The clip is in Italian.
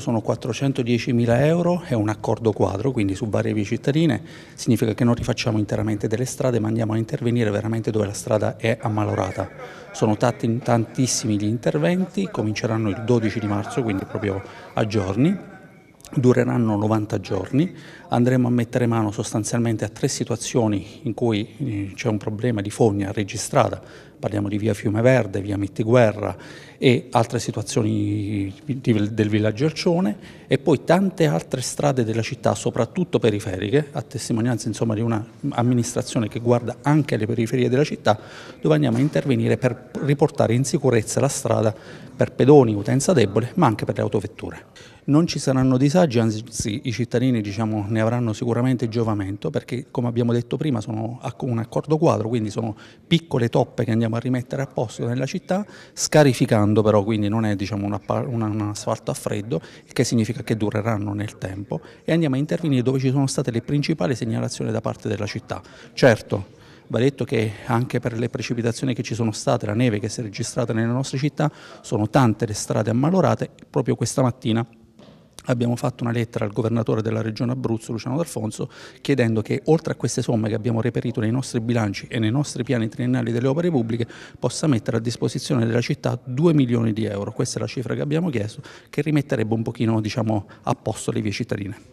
Sono 410.000 euro, è un accordo quadro, quindi su varie vie cittadine, significa che non rifacciamo interamente delle strade ma andiamo a intervenire veramente dove la strada è ammalorata. Sono tanti, tantissimi gli interventi, cominceranno il 12 di marzo, quindi proprio a giorni dureranno 90 giorni, andremo a mettere mano sostanzialmente a tre situazioni in cui eh, c'è un problema di fogna registrata, parliamo di via Fiume Verde, via Mittiguerra e altre situazioni del villaggio Arcione e poi tante altre strade della città, soprattutto periferiche, a testimonianza insomma, di un'amministrazione che guarda anche le periferie della città, dove andiamo a intervenire per riportare in sicurezza la strada per pedoni, utenza debole, ma anche per le autovetture. Non ci saranno disagi, anzi i cittadini diciamo, ne avranno sicuramente giovamento perché come abbiamo detto prima sono un accordo quadro, quindi sono piccole toppe che andiamo a rimettere a posto nella città, scarificando però, quindi non è diciamo, una, una, un asfalto a freddo, il che significa che dureranno nel tempo e andiamo a intervenire dove ci sono state le principali segnalazioni da parte della città. Certo, Va detto che anche per le precipitazioni che ci sono state, la neve che si è registrata nelle nostre città, sono tante le strade ammalorate. Proprio questa mattina abbiamo fatto una lettera al governatore della regione Abruzzo, Luciano D'Alfonso, chiedendo che oltre a queste somme che abbiamo reperito nei nostri bilanci e nei nostri piani triennali delle opere pubbliche, possa mettere a disposizione della città 2 milioni di euro. Questa è la cifra che abbiamo chiesto, che rimetterebbe un pochino diciamo, a posto le vie cittadine.